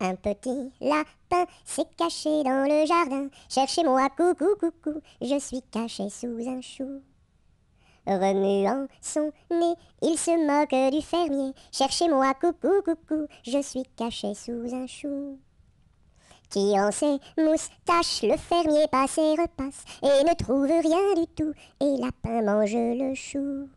Un petit lapin s'est caché dans le jardin. Cherchez-moi, coucou, coucou, je suis caché sous un chou. Remuant son nez, il se moque du fermier. Cherchez-moi, coucou, coucou, je suis caché sous un chou. Qui en ses moustaches, le fermier passe et repasse, et ne trouve rien du tout, et lapin mange le chou.